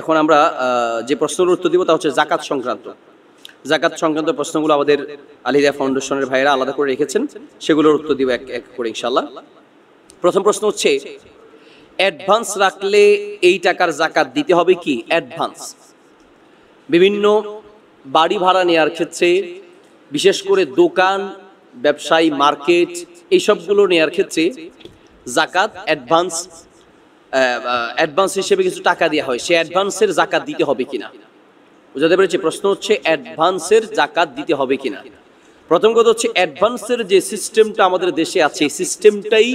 এখন আমরা যে প্রশ্নগুলোর উত্তর দিব তা হচ্ছে জাকাত সংক্রান্ত জাকাত সংক্রান্ত প্রশ্নগুলো আমাদের আলিদা ফাউন্ডেশনের ভাইয়েরা আলাদা করে রেখেছেন সেগুলোর উত্তর দিব এক এক করে ইনশাল্লাহ প্রথম প্রশ্ন হচ্ছে অ্যাডভান্স রাখলে এই টাকার জাকাত দিতে হবে কি অ্যাডভান্স বিভিন্ন বাড়ি ভাড়া নেওয়ার ক্ষেত্রে বিশেষ করে দোকান ব্যবসায়ী মার্কেট এইসবগুলো নেওয়ার ক্ষেত্রে জাকাত অ্যাডভান্স অ্যাডভান্স হিসেবে কিছু টাকা দেওয়া হয় সে অ্যাডভান্সের জাকাত দিতে হবে কিনা বুঝাতে পেরেছি প্রশ্ন হচ্ছে অ্যাডভান্সের জাকাত দিতে হবে কিনা প্রথম কথা হচ্ছে অ্যাডভান্সের যে সিস্টেমটা আমাদের দেশে আছে সিস্টেমটাই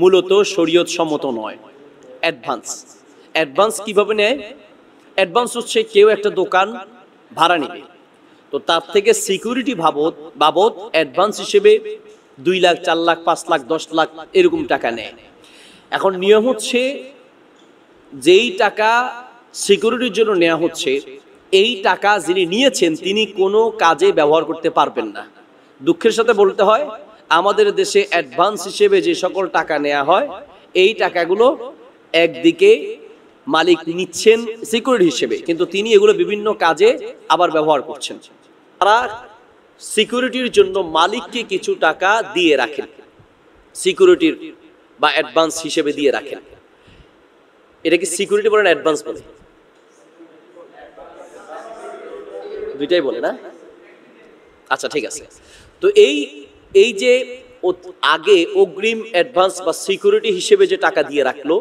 মূলত শরীয়ত সম্মত নয় অ্যাডভান্স অ্যাডভান্স কিভাবে নেয় অ্যাডভান্স হচ্ছে কেউ একটা দোকান ভাড়া নেবে তো তার থেকে সিকিউরিটি বাবদ বাবদ অ্যাডভান্স হিসেবে দুই লাখ চার লাখ পাঁচ লাখ দশ লাখ এরকম টাকা নেয় এখন নিয়ম হচ্ছে যেই টাকা সিকিউরিটির জন্য নেওয়া হচ্ছে এই টাকা যিনি নিয়েছেন তিনি কোনো কাজে ব্যবহার করতে পারবেন না দুঃখের সাথে বলতে হয় আমাদের দেশে অ্যাডভান্স হিসেবে যে সকল টাকা নেওয়া হয় এই টাকাগুলো একদিকে মালিক নিচ্ছেন সিকিউরিটি হিসেবে কিন্তু তিনি এগুলো বিভিন্ন কাজে আবার ব্যবহার করছেন তারা সিকিউরিটির জন্য মালিককে কিছু টাকা দিয়ে রাখেন সিকিউরিটির বা অ্যাডভান্স হিসেবে দিয়ে রাখেন এটাকে সিকিউরিটি বলেন অ্যাডভান্স বলে দুইটাই বলে না আচ্ছা ঠিক আছে তো এই এই যে আগে অগ্রিম অ্যাডভান্স বা সিকিউরিটি হিসেবে যে টাকা দিয়ে রাখলো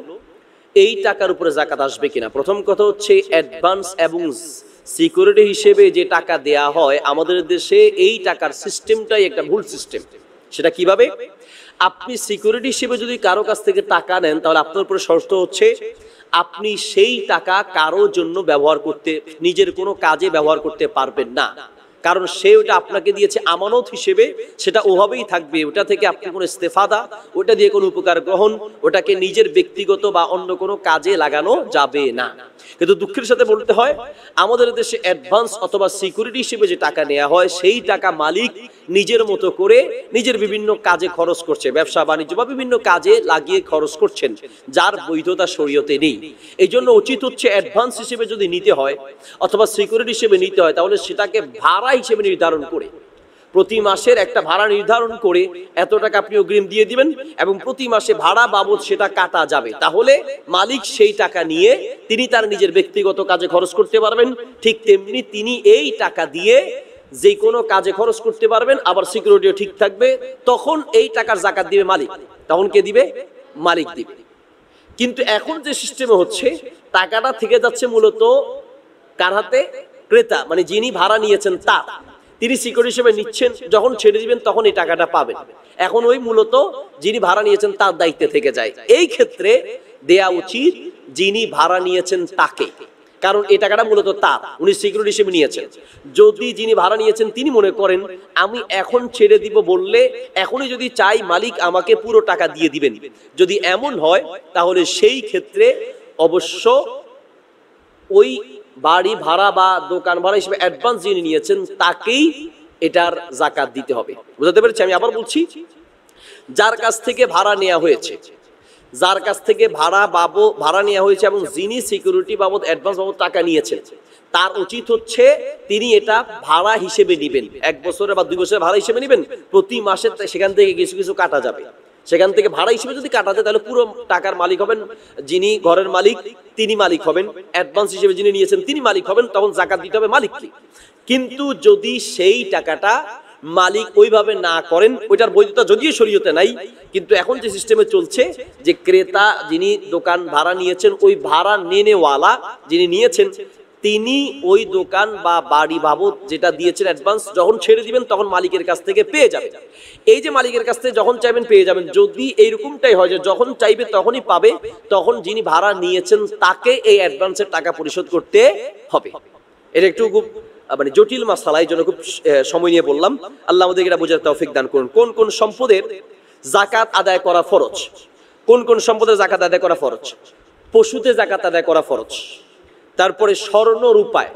এই টাকার উপরে জাকাত আসবে কিনা প্রথম কথা হচ্ছে অ্যাডভান্স এবং সিকিউরিটি হিসেবে যে টাকা দেয়া হয় আমাদের দেশে এই টাকার সিস্টেমটাই একটা ভুল সিস্টেম সেটা কিভাবে আপনি সিকিউরিটি হিসেবে যদি কারো কাছ থেকে টাকা নেন তাহলে আপনার উপরে শর্ত হচ্ছে আপনি সেই টাকা কারো জন্য ব্যবহার করতে নিজের কোনো কাজে ব্যবহার করতে পারবেন না কারণ সে ওটা আপনাকে দিয়েছে আমানত হিসেবে সেটা ওভাবেই থাকবে ওটা থেকে আপনি কোনো ইস্তেফাদা ওটা দিয়ে কোনো উপকার গ্রহণ ওটাকে নিজের ব্যক্তিগত বা অন্য কোনো কাজে লাগানো যাবে না কিন্তু দুঃখের সাথে বলতে হয় আমাদের দেশে অ্যাডভান্স অথবা সিকিউরিটি হিসেবে যে টাকা নেওয়া হয় সেই টাকা মালিক নিজের মতো করে নিজের বিভিন্ন কাজে খরচ করছে ব্যবসা বাণিজ্য বা বিভিন্ন কাজে লাগিয়ে খরচ করছেন যার বৈধতা শরীয়তে নেই এই জন্য উচিত হচ্ছে অ্যাডভান্স হিসেবে যদি নিতে হয় অথবা সিকিউরিটি হিসেবে নিতে হয় তাহলে সেটাকে ভাড়া হিসেবে নির্ধারণ করে প্রতি মাসের একটা ভাড়া নির্ধারণ করে এত টাকা আপনি অগ্রিম দিয়ে দিবেন এবং প্রতি মাসে ভাড়া বাবদ সেটা কাটা যাবে তাহলে মালিক সেই টাকা নিয়ে তিনি তার নিজের ব্যক্তিগত কাজে খরচ করতে পারবেন ঠিক তেমনি তিনি এই টাকা দিয়ে যে কোনো কাজে খরচ করতে পারবেন আবার সিকিউরিটিও ঠিক থাকবে তখন এই টাকার জাকাত দিবে মালিক তখন কে দিবে মালিক দিবে কিন্তু এখন যে সিস্টেমে হচ্ছে টাকাটা থেকে যাচ্ছে মূলত কার হাতে ক্রেতা মানে যিনি ভাড়া নিয়েছেন তা তিনি সিকিউরিটি হিসেবে নিচ্ছেন যখন ছেড়ে দিবেন তখন এই টাকাটা পাবেন এখন ওই মূলত যিনি ভাড়া নিয়েছেন তার দায়িত্বে থেকে যায় এই ক্ষেত্রে দেয়া উচিত যিনি ভাড়া নিয়েছেন তাকে কারণ এই টাকাটা মূলত তার উনি সিকিউরিটি হিসেবে নিয়েছেন যদি যিনি ভাড়া নিয়েছেন তিনি মনে করেন আমি এখন ছেড়ে দিব বললে এখনই যদি চাই মালিক আমাকে পুরো টাকা দিয়ে দিবেন যদি এমন হয় তাহলে সেই ক্ষেত্রে অবশ্য ওই বাড়ি ভাড়া বা দোকান ভাড়া হিসেবে অ্যাডভান্স যিনি নিয়েছেন তাকেই এটার জাকাত দিতে হবে বুঝতে পেরেছি আমি আবার বলছি যার কাছ থেকে ভাড়া নেওয়া হয়েছে যার কাছ থেকে ভাড়া বাবদ ভাড়া নেওয়া হয়েছে এবং যিনি সিকিউরিটি বাবদ অ্যাডভান্স বাবদ টাকা নিয়েছেন তার উচিত হচ্ছে তিনি এটা ভাড়া হিসেবে নেবেন এক বছরে বা দুই বছরের ভাড়া হিসেবে নেবেন প্রতি মাসে সেখান থেকে কিছু কিছু কাটা যাবে সেখান থেকে ভাড়া হিসেবে যদি কাটাতে তাহলে পুরো টাকার মালিক হবেন যিনি ঘরের মালিক তিনি মালিক হবেন অ্যাডভান্স হিসেবে যিনি নিয়েছেন তিনি মালিক হবেন তখন জাকাত দিতে হবে মালিককে কিন্তু যদি সেই টাকাটা মালিক ওইভাবে না করেন ওইটার বৈধতা যদিও সরিয়েতে নাই কিন্তু এখন যে সিস্টেমে চলছে যে ক্রেতা যিনি দোকান ভাড়া নিয়েছেন ওই ভাড়া নেনেওয়ালা যিনি নিয়েছেন তিনি ওই দোকান বা বাড়ি বাবদ যেটা দিয়েছেন অ্যাডভান্স যখন ছেড়ে দিবেন তখন মালিকের কাছ থেকে পেয়ে যাবেন এই যে মালিকের কাছ থেকে যখন চাইবেন পেয়ে যাবেন যদি এইরকমটাই হয় যে যখন চাইবে তখনই পাবে তখন যিনি ভাড়া নিয়েছেন তাকে এই অ্যাডভান্সের টাকা পরিশোধ করতে হবে এটা একটু খুব মানে জটিল মাসালা এই জন্য খুব সময় নিয়ে বললাম আল্লাহ আমাদের এটা বোঝার তৌফিক দান করুন কোন কোন সম্পদের জাকাত আদায় করা ফরজ কোন কোন সম্পদের জাকাত আদায় করা ফরজ পশুতে জাকাত আদায় করা ফরজ তারপরে স্বর্ণ রূপায়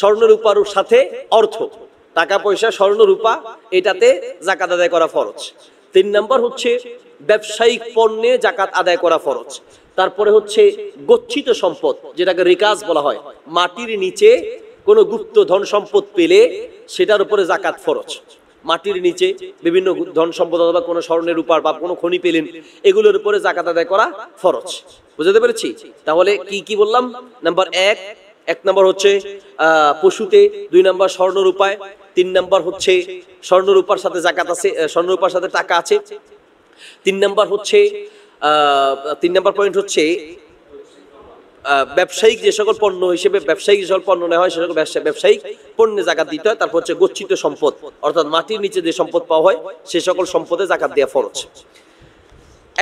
স্বর্ণ রূপার সাথে অর্থ টাকা পয়সা স্বর্ণ রূপা এটাতে জাকাত আদায় করা ফরজ তিন নম্বর হচ্ছে ব্যবসায়িক পণ্যে জাকাত আদায় করা ফরজ তারপরে হচ্ছে গচ্ছিত সম্পদ যেটাকে রিকাজ বলা হয় মাটির নিচে কোনো গুপ্ত ধন সম্পদ পেলে সেটার উপরে জাকাত ফরজ মাটির নিচে বিভিন্ন ধন সম্পদ অথবা কোনো স্বর্ণের উপর বা কোনো খনি পেলেন এগুলোর উপরে জাকাত আদায় করা ফরজ বুঝতে পেরেছি তাহলে কি কি বললাম নাম্বার এক এক নম্বর হচ্ছে পশুতে দুই নম্বর স্বর্ণ রূপায় তিন নম্বর হচ্ছে স্বর্ণ রূপার সাথে জাকাত আছে স্বর্ণ রূপার সাথে টাকা আছে তিন নম্বর হচ্ছে তিন নম্বর পয়েন্ট হচ্ছে ব্যবসায়িক যে সকল পণ্য হিসেবে ব্যবসায়িক যে সকল পণ্য নেওয়া হয় সে সকল ব্যবসায়িক পণ্যে জাকাত দিতে হয় তারপর হচ্ছে গচ্ছিত সম্পদ অর্থাৎ মাটির নিচে যে সম্পদ পাওয়া হয় সে সকল সম্পদে জাকাত দেওয়া ফরজ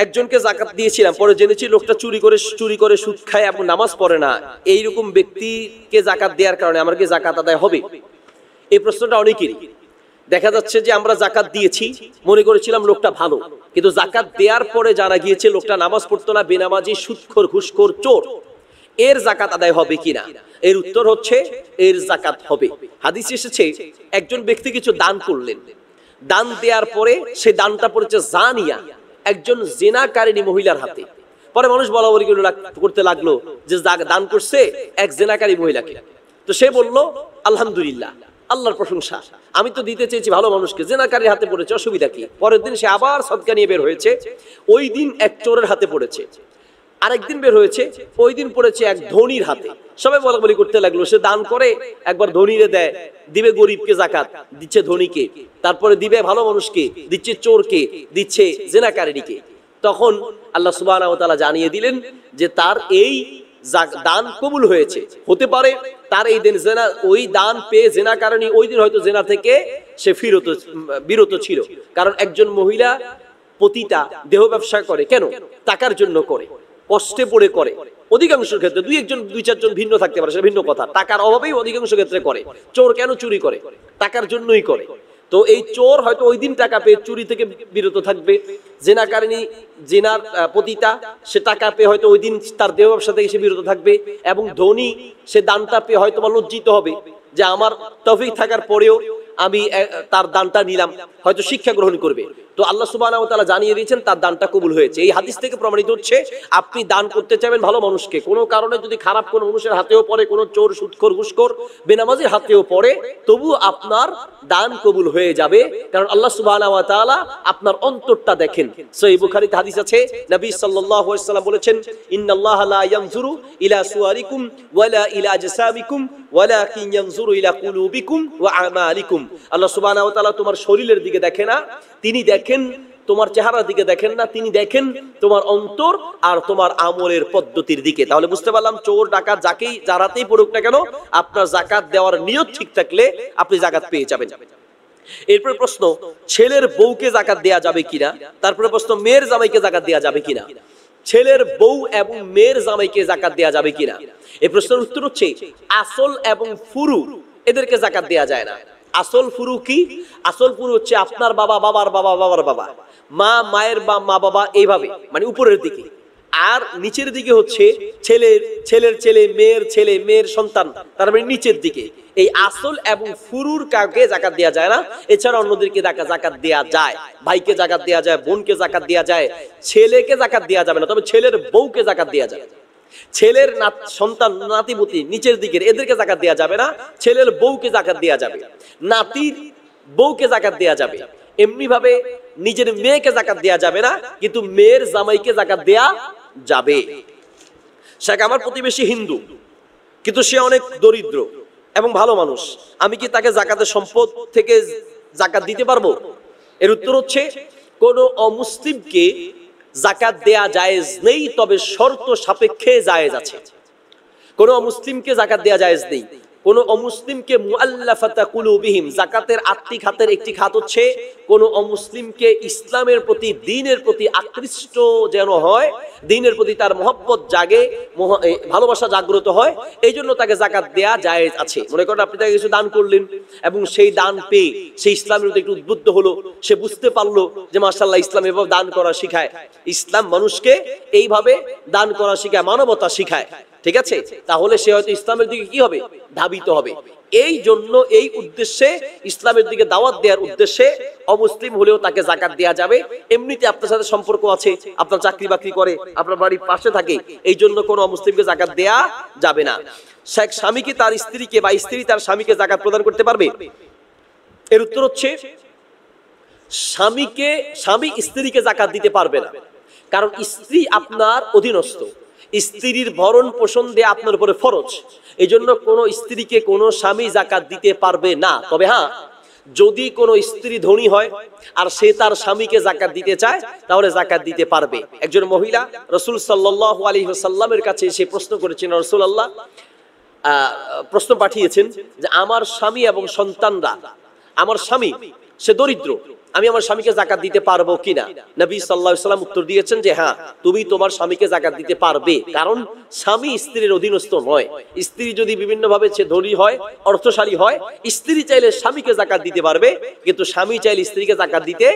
একজনকে জাকাত দিয়েছিলাম পরে জেনেছি লোকটা চুরি করে চুরি করে সুদ খায় এবং নামাজ পড়ে না এইরকম ব্যক্তিকে জাকাত দেওয়ার কারণে আমার কি জাকাত আদায় হবে এই প্রশ্নটা অনেকেরই দেখা যাচ্ছে যে আমরা জাকাত দিয়েছি মনে করেছিলাম লোকটা ভালো কিন্তু জাকাত দেওয়ার পরে জানা গিয়েছে লোকটা নামাজ পড়তো না বেনামাজি সুৎখর ঘুষখোর চোর এর জাকাত আদায় হবে কিনা এর উত্তর হচ্ছে এর জাকাত হবে হাদিস এসেছে একজন ব্যক্তি কিছু দান করলেন দান দেওয়ার পরে সে দানটা পড়েছে জানিয়া একজন জেনাকারিনী মহিলার হাতে পরে মানুষ বলা বলি করতে লাগলো যে দান করছে এক জেনাকারী মহিলাকে তো সে বলল আলহামদুলিল্লাহ আল্লাহর প্রশংসা আমি তো দিতে চেয়েছি ভালো মানুষকে জেনাকারীর হাতে পড়েছে অসুবিধা কি পরের দিন সে আবার সদকা নিয়ে বের হয়েছে ওই দিন এক চোরের হাতে পড়েছে আরেকদিন বের হয়েছে ওই দিন পড়েছে এক ধনির হাতে সবাই বলা বলি করতে লাগলো সে দান করে একবার ধনীরে দেয় দিবে গরিবকে জাকাত দিচ্ছে ধনীকে তারপরে দিবে ভালো মানুষকে দিচ্ছে চোরকে দিচ্ছে জেনাকারিনীকে তখন আল্লাহ সুবাহ জানিয়ে দিলেন যে তার এই দান কবুল হয়েছে হতে পারে তার এই দিন জেনা ওই দান পেয়ে জেনা কারণে ওই দিন হয়তো জেনা থেকে সে ফিরত বিরত ছিল কারণ একজন মহিলা পতিতা দেহ ব্যবসা করে কেন টাকার জন্য করে কষ্টে পড়ে করে অধিকাংশ ক্ষেত্রে দুই একজন দুই চারজন ভিন্ন থাকতে পারে সেটা ভিন্ন কথা টাকার অভাবেই অধিকাংশ ক্ষেত্রে করে চোর কেন চুরি করে টাকার জন্যই করে তো এই চোর হয়তো ওই দিন টাকা পেয়ে চুরি থেকে বিরত থাকবে জেনাকারিনী জেনার পতিতা সে টাকা পেয়ে হয়তো ওই দিন তার দেহ ব্যবসা থেকে সে বিরত থাকবে এবং ধনী সে দানটা পেয়ে হয়তো বা লজ্জিত হবে যে আমার তফিক থাকার পরেও আমি তার দানটা নিলাম হয়তো শিক্ষা গ্রহণ করবে তো আল্লাহ সুবাহ জানিয়ে দিয়েছেন তার দানটা কবুল হয়েছে এই হাদিস থেকে প্রমাণিত হচ্ছে আপনি দান করতে চাইবেন ভালো মানুষকে কোনো কারণে যদি খারাপ কোনো মানুষের হাতেও পড়ে কোনো চোর সুৎখর ঘুষখোর বেনামাজির হাতেও পড়ে তবু আপনার দান কবুল হয়ে যাবে কারণ আল্লাহ সুবাহ আপনার অন্তরটা দেখেন সেই বুখারিতে হাদিস আছে নবী সাল্লাম বলেছেন ইন্নাল্লাহ লা ইলা ইলা ইলা কুলুবিকুম ওয়া আমালিকুম আল্লাহ সুবাহ তোমার শরীরের দিকে দেখে না তিনি দেখেন তোমার চেহারার দিকে দেখেন না তিনি দেখেন তোমার অন্তর আর তোমার আমলের পদ্ধতির দিকে তাহলে বুঝতে পারলাম চোর ডাকাত যাকেই যারাতেই পড়ুক না কেন আপনার জাকাত দেওয়ার নিয়ত ঠিক থাকলে আপনি জাকাত পেয়ে যাবেন এরপরে প্রশ্ন ছেলের বউকে জাকাত দেয়া যাবে কিনা তারপরে প্রশ্ন মেয়ের জামাইকে জাকাত দেয়া যাবে কিনা ছেলের বউ এবং মেয়ের জামাইকে জাকাত দেয়া যাবে কিনা এই প্রশ্নের উত্তর হচ্ছে আসল এবং ফুরু এদেরকে জাকাত দেয়া যায় না আসল পুরু কি আসল পুরু হচ্ছে আপনার বাবা বাবার বাবা বাবার বাবা মা মায়ের বা মা বাবা এইভাবে মানে উপরের দিকে আর নিচের দিকে হচ্ছে ছেলের ছেলের ছেলে মেয়ের ছেলে মেয়ের সন্তান তার মানে নিচের দিকে এই আসল এবং ফুরুর কাউকে জাকাত দেওয়া যায় না এছাড়া অন্যদেরকে জাকাত দেওয়া যায় ভাইকে জাকাত দেওয়া যায় বোনকে জাকাত দেওয়া যায় ছেলেকে জাকাত দেওয়া যাবে না তবে ছেলের বউকে জাকাত দেওয়া যায় ছেলের সন্তান নাতিপুতি নিচের দিকের এদেরকে জাকাত দেওয়া যাবে না ছেলের বউকে জাকাত দেওয়া যাবে নাতির বউকে জাকাত দেওয়া যাবে এমনি ভাবে নিজের মেয়েকে জাকাত দেওয়া যাবে না কিন্তু মেয়ের জামাইকে জাকাত দেয়া যাবে শেখ আমার প্রতিবেশী হিন্দু কিন্তু সে অনেক দরিদ্র এবং ভালো মানুষ আমি কি তাকে জাকাতের সম্পদ থেকে জাকাত দিতে পারবো এর উত্তর হচ্ছে কোনো অমুসলিমকে জাকাত দেয়া জায়েজ নেই তবে শর্ত সাপেক্ষে জায়েজ আছে কোনো মুসলিমকে জাকাত দেয়া জায়েজ নেই কোন অমুসলিমকে মুআল্লাফাতা কুলুবিহিম জাকাতের আত্মিক হাতের একটি খাত হচ্ছে কোন অমুসলিমকে ইসলামের প্রতি দিনের প্রতি আকৃষ্ট যেন হয় দিনের প্রতি তার মহব্বত জাগে ভালোবাসা জাগ্রত হয় এই জন্য তাকে জাকাত দেয়া জায়েজ আছে মনে করেন আপনি তাকে কিছু দান করলেন এবং সেই দান পেয়ে সেই ইসলামের প্রতি একটু উদ্বুদ্ধ হলো সে বুঝতে পারলো যে মার্শাল্লাহ ইসলাম এভাবে দান করা শিখায় ইসলাম মানুষকে এইভাবে দান করা শিখায় মানবতা শিখায় ঠিক আছে তাহলে সে হয়তো ইসলামের দিকে কি হবে ধাবিত হবে এই জন্য এই উদ্দেশ্যে ইসলামের দিকে দাওয়াত দেওয়ার উদ্দেশ্যে অমুসলিম হলেও তাকে জাকাত দেওয়া যাবে এমনিতে আপনার সাথে সম্পর্ক আছে আপনার চাকরি বাকরি করে আপনার বাড়ির পাশে থাকে এই জন্য কোনো অমুসলিমকে জাকাত দেয়া যাবে না শেখ স্বামীকে তার স্ত্রীকে বা স্ত্রী তার স্বামীকে জাকাত প্রদান করতে পারবে এর উত্তর হচ্ছে স্বামীকে স্বামী স্ত্রীকে জাকাত দিতে পারবে না কারণ স্ত্রী আপনার অধীনস্থ স্ত্রীর ভরণ পোষণ দিয়ে আপনার উপরে ফরজ এই জন্য কোনো স্ত্রীকে কোনো স্বামী জাকাত দিতে পারবে না তবে হ্যাঁ যদি কোনো স্ত্রী ধনী হয় আর সে তার স্বামীকে জাকাত দিতে চায় তাহলে জাকাত দিতে পারবে একজন মহিলা রসুল সাল্লাহ আলী সাল্লামের কাছে এসে প্রশ্ন করেছেন রসুল আল্লাহ প্রশ্ন পাঠিয়েছেন যে আমার স্বামী এবং সন্তানরা আমার স্বামী সে দরিদ্র আমি আমার স্বামীকে জাকাত দিতে পারবো কিনা নবী সাল্লাহ সাল্লাম উত্তর দিয়েছেন যে হ্যাঁ তুমি তোমার স্বামীকে জাকাত দিতে পারবে কারণ স্বামী স্ত্রীর অধীনস্থ নয় স্ত্রী যদি বিভিন্ন ভাবে সে ধনী হয় অর্থশালী হয় স্ত্রী চাইলে স্বামীকে জাকাত দিতে পারবে কিন্তু স্বামী চাইলে স্ত্রীকে জাকাত দিতে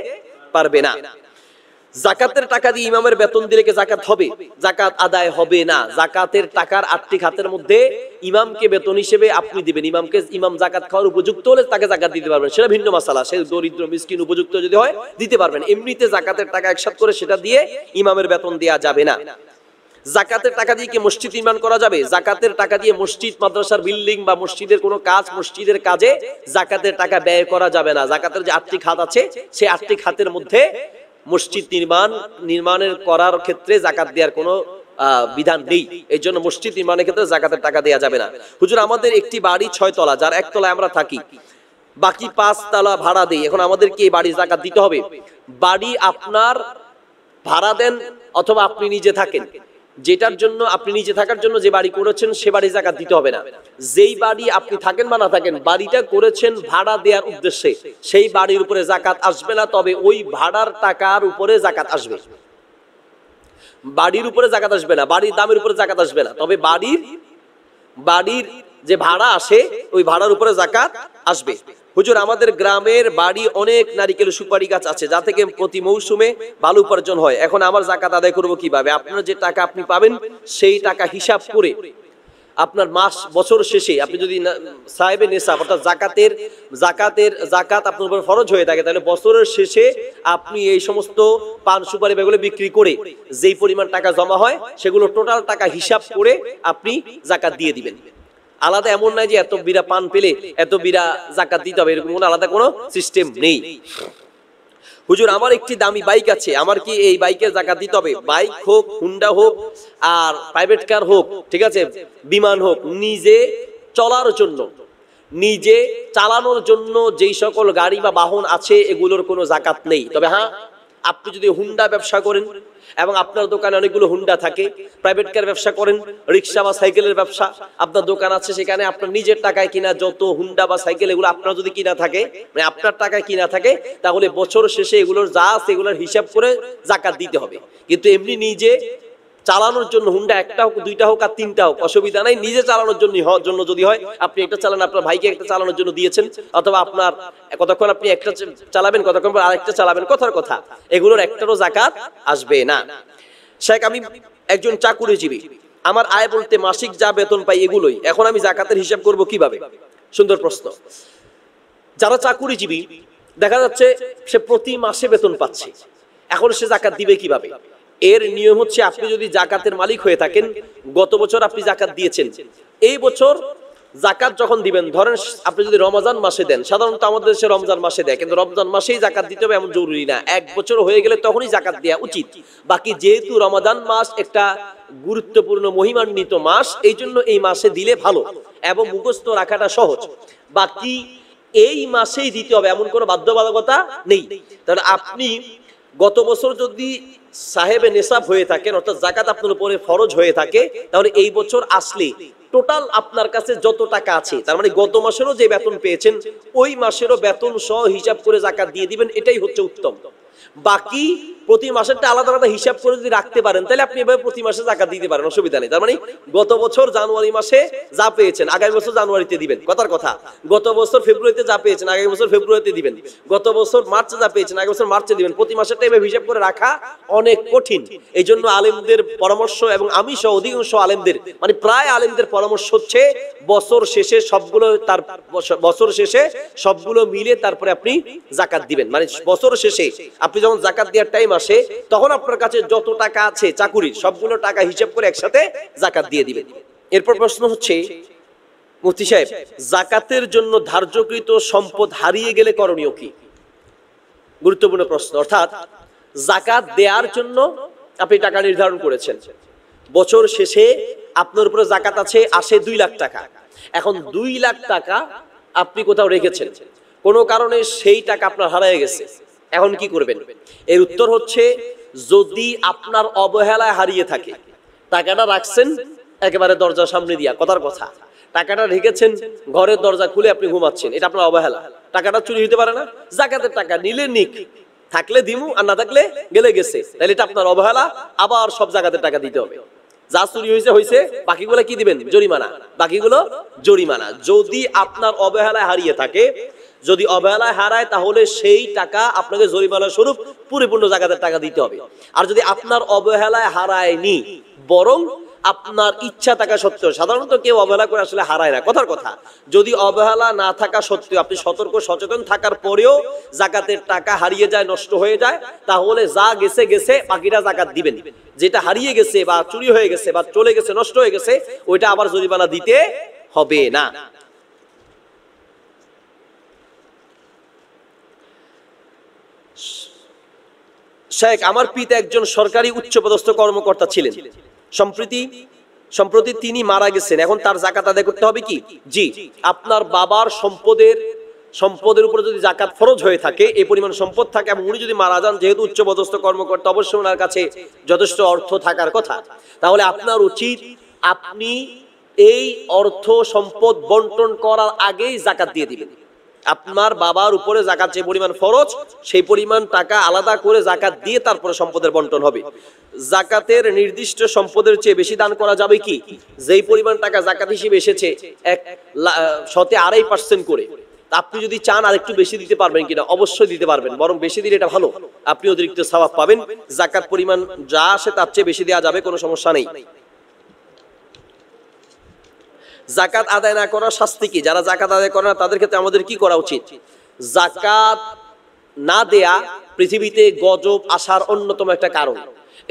পারবে না জাকাতের টাকা দিয়ে ইমামের বেতন দিলে কি জাকাত হবে জাকাত আদায় হবে না জাকাতের টাকার আটটি খাতের মধ্যে ইমামকে বেতন হিসেবে আপনি দিবেন ইমামকে ইমাম জাকাত খাওয়ার উপযুক্ত হলে তাকে জাকাত দিতে পারবেন সেটা ভিন্ন মশালা সে দরিদ্র মিসকিন উপযুক্ত যদি হয় দিতে পারবেন এমনিতে জাকাতের টাকা একসাথ করে সেটা দিয়ে ইমামের বেতন দেয়া যাবে না জাকাতের টাকা দিয়ে কি মসজিদ নির্মাণ করা যাবে জাকাতের টাকা দিয়ে মসজিদ মাদ্রাসার বিল্ডিং বা মসজিদের কোনো কাজ মসজিদের কাজে জাকাতের টাকা ব্যয় করা যাবে না জাকাতের যে আর্থিক হাত আছে সেই আর্থিক হাতের মধ্যে মসজিদ নির্মাণ নির্মাণের করার ক্ষেত্রে জাকাত দেওয়ার কোনো বিধান নেই এই জন্য মসজিদ নির্মাণের ক্ষেত্রে জাকাতের টাকা দেওয়া যাবে না হুজুর আমাদের একটি বাড়ি ছয় তলা যার এক তলায় আমরা থাকি বাকি পাঁচ তলা ভাড়া দিই এখন আমাদেরকে এই বাড়ি জাকাত দিতে হবে বাড়ি আপনার ভাড়া দেন অথবা আপনি নিজে থাকেন যেটার জন্য আপনি নিজে থাকার জন্য যে বাড়ি করেছেন সে বাড়ি জায়গা দিতে হবে না যেই বাড়ি আপনি থাকেন বা না থাকেন বাড়িটা করেছেন ভাড়া দেওয়ার উদ্দেশ্যে সেই বাড়ির উপরে জাকাত আসবে না তবে ওই ভাড়ার টাকার উপরে জাকাত আসবে বাড়ির উপরে জাকাত আসবে না বাড়ির দামের উপরে জাকাত আসবে না তবে বাড়ির বাড়ির যে ভাড়া আসে ওই ভাড়ার উপরে জাকাত আসবে হুজুর আমাদের গ্রামের বাড়ি অনেক নারিকেল সুপারি গাছ আছে যা থেকে প্রতি মৌসুমে ভালো উপার্জন হয় এখন আমার জাকাত আদায় করব কিভাবে আপনার যে টাকা আপনি পাবেন সেই টাকা হিসাব করে আপনার মাস বছর শেষে আপনি যদি সাহেবের নেশা অর্থাৎ জাকাতের জাকাতের জাকাত আপনার উপর ফরজ হয়ে থাকে তাহলে বছরের শেষে আপনি এই সমস্ত পান সুপারি বেগুলো বিক্রি করে যেই পরিমাণ টাকা জমা হয় সেগুলো টোটাল টাকা হিসাব করে আপনি জাকাত দিয়ে দিবেন আলাদা এমন নাই যে এত বিরা পান পেলে এত বিরা জাকাত দিতে হবে এরকম কোনো আলাদা কোনো সিস্টেম নেই হুজুর আমার একটি দামি বাইক আছে আমার কি এই বাইকের জাকাত দিতে হবে বাইক হোক হুন্ডা হোক আর প্রাইভেট কার হোক ঠিক আছে বিমান হোক নিজে চলার জন্য নিজে চালানোর জন্য যেই সকল গাড়ি বা বাহন আছে এগুলোর কোনো জাকাত নেই তবে হ্যাঁ আপনি যদি হুন্ডা ব্যবসা করেন এবং আপনার দোকানে অনেকগুলো হুন্ডা থাকে প্রাইভেট কার ব্যবসা করেন রিক্সা বা সাইকেলের ব্যবসা আপনার দোকান আছে সেখানে আপনার নিজের টাকায় কিনা যত হুন্ডা বা সাইকেল এগুলো আপনার যদি কিনা থাকে মানে আপনার টাকায় কিনা থাকে তাহলে বছর শেষে এগুলোর যা আছে এগুলোর হিসাব করে জাকাত দিতে হবে কিন্তু এমনি নিজে চালানোর জন্য হুন্ডা একটা হোক দুইটা হোক আর তিনটা হোক অসুবিধা নাই নিজে চালানোর জন্য জন্য যদি হয় আপনি একটা চালান আপনার ভাইকে একটা চালানোর জন্য দিয়েছেন অথবা আপনার কতক্ষণ আপনি একটা চালাবেন কতক্ষণ আর একটা চালাবেন কথার কথা এগুলোর একটারও জাকাত আসবে না শেখ আমি একজন চাকুরিজীবী আমার আয় বলতে মাসিক যা বেতন পাই এগুলোই এখন আমি জাকাতের হিসাব করব কিভাবে সুন্দর প্রশ্ন যারা চাকুরিজীবী দেখা যাচ্ছে সে প্রতি মাসে বেতন পাচ্ছে এখন সে জাকাত দিবে কিভাবে এর নিয়ম হচ্ছে আপনি যদি জাকাতের মালিক হয়ে থাকেন গত বছর আপনি জাকাত দিয়েছেন এই বছর জাকাত যখন দিবেন ধরেন আপনি যদি রমজান মাসে দেন সাধারণত আমাদের দেশে রমজান মাসে দেয় কিন্তু রমজান মাসেই জাকাত দিতে হবে এমন জরুরি না এক বছর হয়ে গেলে তখনই জাকাত দেওয়া উচিত বাকি যেহেতু রমাদান মাস একটা গুরুত্বপূর্ণ মহিমান্বিত মাস এই জন্য এই মাসে দিলে ভালো এবং মুখস্থ রাখাটা সহজ বাকি এই মাসেই দিতে হবে এমন কোনো বাধ্যবাধকতা নেই তাহলে আপনি গত বছর যদি সাহেবে নেশাব হয়ে থাকেন অর্থাৎ জাকাত আপনার উপরে ফরজ হয়ে থাকে তাহলে এই বছর আসলে টোটাল আপনার কাছে যত টাকা আছে তার মানে গত মাসেরও যে বেতন পেয়েছেন ওই মাসেরও বেতন সহ হিসাব করে জাকাত দিয়ে দিবেন এটাই হচ্ছে উত্তম বাকি প্রতি মাসের টা আলাদা আলাদা হিসাব করে যদি রাখতে পারেন তাহলে আপনি এভাবে প্রতি মাসে জাকাত দিতে পারেন অসুবিধা নেই তার মানে গত বছর জানুয়ারি মাসে যা পেয়েছেন আগামী বছর জানুয়ারিতে দিবেন কথার কথা গত বছর ফেব্রুয়ারিতে যা পেয়েছেন আগামী বছর ফেব্রুয়ারিতে দিবেন গত বছর মার্চে যা পেয়েছেন আগামী বছর মার্চে দিবেন প্রতি মাসেরটা এভাবে হিসাব করে রাখা অনেক কঠিন এই জন্য আলেমদের পরামর্শ এবং আমি সহ অধিকাংশ আলেমদের মানে প্রায় আলেমদের পরামর্শ হচ্ছে বছর শেষে সবগুলো তার বছর শেষে সবগুলো মিলে তারপরে আপনি জাকাত দিবেন মানে বছর শেষে আপনি যখন জাকাত দেওয়ার টাইম আসে আসে তখন আপনার কাছে যত টাকা আছে চাকুরির সবগুলো টাকা হিসেব করে একসাথে জাকাত দিয়ে দিবেন এরপর প্রশ্ন হচ্ছে মুফতি সাহেব জাকাতের জন্য ধার্যকৃত সম্পদ হারিয়ে গেলে করণীয় কি গুরুত্বপূর্ণ প্রশ্ন অর্থাৎ জাকাত দেওয়ার জন্য আপনি টাকা নির্ধারণ করেছেন বছর শেষে আপনার উপরে জাকাত আছে আসে দুই লাখ টাকা এখন দুই লাখ টাকা আপনি কোথাও রেখেছেন কোনো কারণে সেই টাকা আপনার হারায় গেছে এখন কি করবেন এর উত্তর হচ্ছে যদি আপনার অবহেলায় হারিয়ে থাকে টাকাটা রাখছেন একেবারে দরজার সামনে দিয়া কথার কথা টাকাটা রেখেছেন ঘরের দরজা খুলে আপনি ঘুমাচ্ছেন এটা আপনার অবহেলা টাকাটা চুরি হতে পারে না জাকাতের টাকা নিলে নিক থাকলে দিমু আর না থাকলে গেলে গেছে তাহলে এটা আপনার অবহেলা আবার সব জাকাতের টাকা দিতে হবে যা চুরি হয়েছে হয়েছে বাকিগুলো কি দিবেন জরিমানা বাকিগুলো জরিমানা যদি আপনার অবহেলায় হারিয়ে থাকে যদি অবহেলায় হারায় তাহলে সেই টাকা আপনাকে জরিমানা স্বরূপ পরিপূর্ণ জায়গাতে টাকা দিতে হবে আর যদি আপনার অবহেলায় হারায়নি বরং আপনার ইচ্ছা থাকা সত্ত্বেও সাধারণত কেউ অবহেলা করে আসলে হারায় না কথার কথা যদি অবহেলা না থাকা সত্ত্বেও আপনি সতর্ক সচেতন থাকার পরেও জাকাতের টাকা হারিয়ে যায় নষ্ট হয়ে যায় তাহলে যা গেছে গেছে বাকিটা জাকাত দিবেন যেটা হারিয়ে গেছে বা চুরি হয়ে গেছে বা চলে গেছে নষ্ট হয়ে গেছে ওইটা আবার জরিমানা দিতে হবে না শেখ আমার পিতা একজন সরকারি উচ্চপদস্থ কর্মকর্তা ছিলেন সম্প্রতি সম্প্রতি তিনি মারা গেছেন এখন তার জাকাত আদায় করতে হবে কি জি আপনার বাবার সম্পদের সম্পদের উপরে যদি জাকাত ফরজ হয়ে থাকে এই পরিমাণ সম্পদ থাকে এবং উনি যদি মারা যান যেহেতু উচ্চপদস্থ কর্মকর্তা অবশ্যই ওনার কাছে যথেষ্ট অর্থ থাকার কথা তাহলে আপনার উচিত আপনি এই অর্থ সম্পদ বন্টন করার আগেই জাকাত দিয়ে দিবেন আপনার বাবার উপরে জাকাত যে পরিমাণ ফরজ সেই পরিমাণ টাকা আলাদা করে জাকাত দিয়ে তারপরে সম্পদের বন্টন হবে জাকাতের নির্দিষ্ট সম্পদের চেয়ে বেশি দান করা যাবে কি যেই পরিমাণ টাকা জাকাত হিসেবে এসেছে এক শতে আড়াই পার্সেন্ট করে আপনি যদি চান আর একটু বেশি দিতে পারবেন কিনা অবশ্যই দিতে পারবেন বরং বেশি দিলে এটা ভালো আপনি অতিরিক্ত স্বভাব পাবেন জাকাত পরিমাণ যা আসে তার চেয়ে বেশি দেওয়া যাবে কোনো সমস্যা নেই জাকাত আদায় না করার শাস্তি কি যারা জাকাত আদায় করে না তাদের ক্ষেত্রে আমাদের কি করা উচিত জাকাত না দেয়া পৃথিবীতে গজব আসার অন্যতম একটা কারণ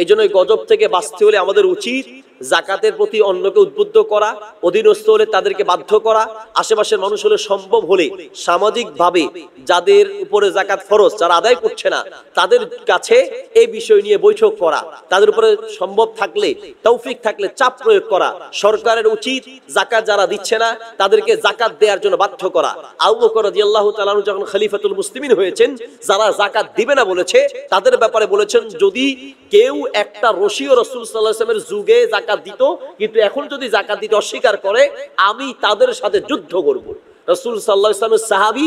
এই জন্য গজব থেকে বাঁচতে হলে আমাদের উচিত জাকাতের প্রতি অন্যকে উদ্বুদ্ধ করা অধীনস্থ হলে তাদেরকে বাধ্য করা আশেপাশের মানুষ হলে সম্ভব হলে সামাজিকভাবে যাদের উপরে জাকাত ফরজ যারা আদায় করছে না তাদের কাছে এই বিষয় নিয়ে বৈঠক করা তাদের উপরে সম্ভব থাকলে তৌফিক থাকলে চাপ প্রয়োগ করা সরকারের উচিত জাকাত যারা দিচ্ছে না তাদেরকে জাকাত দেওয়ার জন্য বাধ্য করা আবু বকর যখন খালিফাতুল মুসলিমিন হয়েছেন যারা জাকাত দিবে না বলেছে তাদের ব্যাপারে বলেছেন যদি কেউ একটা রশিও রসুল সাল্লাহ যুগে জাকাত জাকাত দিত কিন্তু এখন যদি জাকাত দিতে অস্বীকার করে আমি তাদের সাথে যুদ্ধ করব। রসুল সাহাবি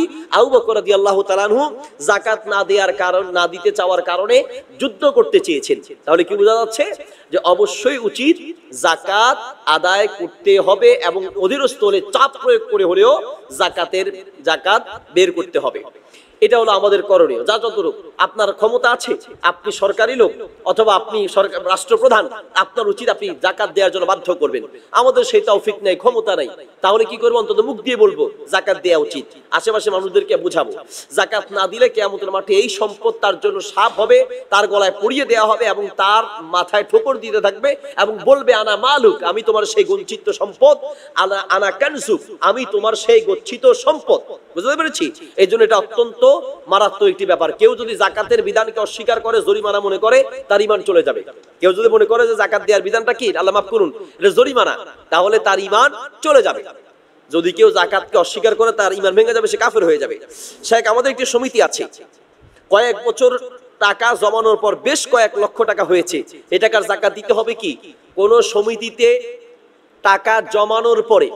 আল্লাহ তালানহু জাকাত না দেওয়ার কারণ না দিতে চাওয়ার কারণে যুদ্ধ করতে চেয়েছেন তাহলে কি বোঝা যাচ্ছে যে অবশ্যই উচিত জাকাত আদায় করতে হবে এবং অধীরস্থ চাপ প্রয়োগ করে হলেও জাকাতের জাকাত বের করতে হবে এটা হলো আমাদের করণীয় যা যতটুকু আপনার ক্ষমতা আছে আপনি সরকারি লোক অথবা আপনি রাষ্ট্রপ্রধান আপনার উচিত আপনি জাকাত দেওয়ার জন্য বাধ্য করবেন আমাদের সেই তৌফিক নেই ক্ষমতা নাই তাহলে কি করবো অন্তত মুখ দিয়ে বলবো জাকাত দেওয়া উচিত আশেপাশে মানুষদেরকে বুঝাবো জাকাত না দিলে কেয়ামতের মাঠে এই সম্পদ তার জন্য সাপ হবে তার গলায় পড়িয়ে দেওয়া হবে এবং তার মাথায় ঠোকর দিতে থাকবে এবং বলবে আনা মালুক আমি তোমার সেই গঞ্চিত সম্পদ আনা আনা কানসুক আমি তোমার সেই গচ্ছিত সম্পদ বুঝতে পেরেছি এই জন্য এটা অত্যন্ত মারাত্মক একটি ব্যাপার কেউ যদি জাকাতের বিধানকে অস্বীকার করে জরিমানা মনে করে তার ইমান চলে যাবে কেউ যদি মনে করে যে জাকাত দেওয়ার বিধানটা কি আল্লাহ মাফ করুন এটা জরিমানা তাহলে তার ইমান চলে যাবে যদি কেউ জাকাতকে অস্বীকার করে তার ইমান ভেঙে যাবে সে কাফের হয়ে যাবে শেখ আমাদের একটি সমিতি আছে কয়েক বছর টাকা জমানোর পর বেশ কয়েক লক্ষ টাকা হয়েছে এ টাকার জাকাত দিতে হবে কি কোন সমিতিতে টাকা জমানোর পরে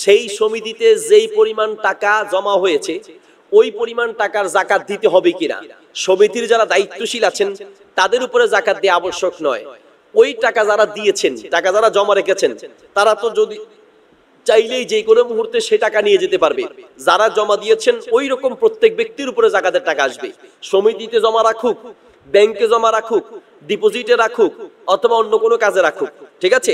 সেই সমিতিতে যেই পরিমাণ টাকা জমা হয়েছে ওই পরিমাণ টাকার জাকাত দিতে হবে কিনা সমিতির যারা দায়িত্বশীল আছেন তাদের উপরে জাকাত দেওয়া আবশ্যক নয় ওই টাকা যারা দিয়েছেন টাকা যারা জমা রেখেছেন তারা তো যদি চাইলেই যে কোনো মুহূর্তে সে টাকা নিয়ে যেতে পারবে যারা জমা দিয়েছেন ওই রকম প্রত্যেক ব্যক্তির উপরে জাকাতের টাকা আসবে সমিতিতে জমা রাখুক ব্যাংকে জমা রাখুক ডিপোজিটে রাখুক অথবা অন্য কোনো কাজে রাখুক ঠিক আছে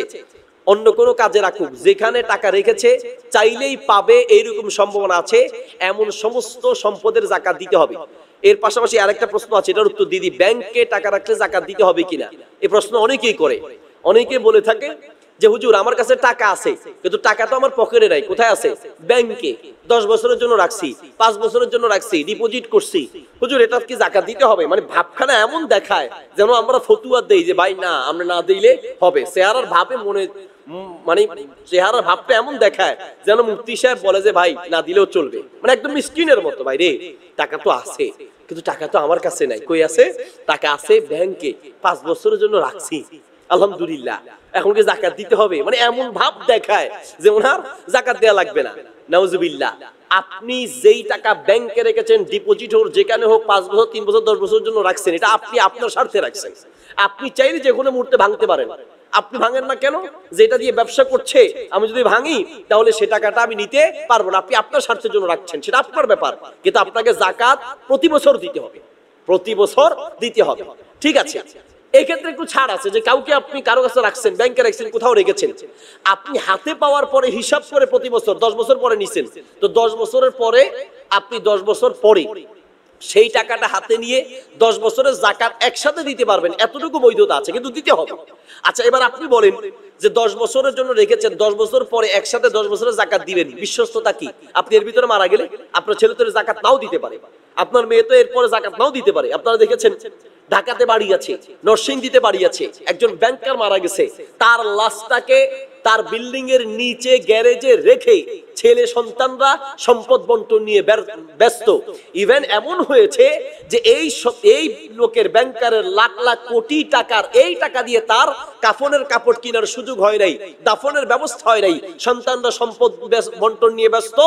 অন্য কোনো কাজে রাখুক যেখানে টাকা রেখেছে চাইলেই পাবে এইরকম সম্ভাবনা আছে এমন সমস্ত সম্পদের জাকাত দিতে হবে এর পাশাপাশি আরেকটা প্রশ্ন আছে এটার উত্তর দিদি ব্যাংকে টাকা রাখলে জাকাত দিতে হবে কিনা এই প্রশ্ন অনেকেই করে অনেকে বলে থাকে যে হুজুর আমার কাছে টাকা আছে কিন্তু টাকা তো আমার পকেটে নাই কোথায় আছে ব্যাংকে দশ বছরের জন্য রাখছি পাঁচ বছরের জন্য রাখছি ডিপোজিট করছি হুজুর এটা কি জাকাত দিতে হবে মানে ভাবখানা এমন দেখায় যেন আমরা ফতুয়া দেই যে ভাই না আমরা না দিলে হবে চেহারার ভাবে মনে মানে চেহারার ভাবটা এমন দেখায় যেন মুক্তি সাহেব বলে যে ভাই না দিলেও চলবে মানে একদম স্ক্রিনের মতো ভাই রে টাকা তো আছে কিন্তু টাকা তো আমার কাছে নাই কই আছে টাকা আছে ব্যাংকে পাঁচ বছরের জন্য রাখছি আলহামদুলিল্লাহ এখন কি জাকাত দিতে হবে মানে এমন ভাব দেখায় যে ওনার জাকাত দেয়া লাগবে না নাউজুবিল্লাহ আপনি যেই টাকা ব্যাংকে রেখেছেন ডিপোজিট হোক যেখানে হোক পাঁচ বছর তিন বছর দশ বছর জন্য রাখছেন এটা আপনি আপনার স্বার্থে রাখছেন আপনি চাইলে যে কোনো মুহূর্তে ভাঙতে পারেন আপনি ভাঙেন না কেন যেটা দিয়ে ব্যবসা করছে আমি যদি ভাঙি তাহলে সে টাকাটা আমি নিতে পারবো না আপনি আপনার স্বার্থের জন্য রাখছেন সেটা আপনার ব্যাপার কিন্তু আপনাকে জাকাত প্রতি বছর দিতে হবে প্রতি বছর দিতে হবে ঠিক আছে এক্ষেত্রে একটু ছাড় আছে যে কাউকে আপনি কারো কাছে রাখছেন ব্যাংকে রাখছেন কোথাও রেখেছেন আপনি হাতে পাওয়ার পরে হিসাব করে প্রতি বছর দশ বছর পরে নিছেন তো দশ বছরের পরে আপনি দশ বছর পরে সেই টাকাটা হাতে নিয়ে দশ বছরের জাকাত একসাথে দিতে পারবেন এতটুকু বৈধতা আছে কিন্তু দিতে হবে আচ্ছা এবার আপনি বলেন যে দশ বছরের জন্য রেখেছেন দশ বছর পরে একসাথে দশ বছরের জাকাত দিবেন বিশ্বস্ততা কি আপনি এর ভিতরে মারা গেলে আপনার ছেলে তো জাকাত নাও দিতে পারে আপনার মেয়ে তো এরপরে জাকাত নাও দিতে পারে আপনারা দেখেছেন ঢাকাতে বাড়ি আছে দিতে বাড়ি আছে একজন ব্যাংকার মারা গেছে তার লাশটাকে তার বিল্ডিং এর নিচে গ্যারেজে রেখে ছেলে সন্তানরা সম্পদ বন্টন নিয়ে ব্যস্ত ইভেন এমন হয়েছে যে এই এই লোকের ব্যাংকারের লাখ লাখ কোটি টাকার এই টাকা দিয়ে তার কাফনের কাপড় কেনার সুযোগ সুযোগ হয় নাই দাফনের ব্যবস্থা হয় নাই সন্তানরা সম্পদ বন্টন নিয়ে ব্যস্ত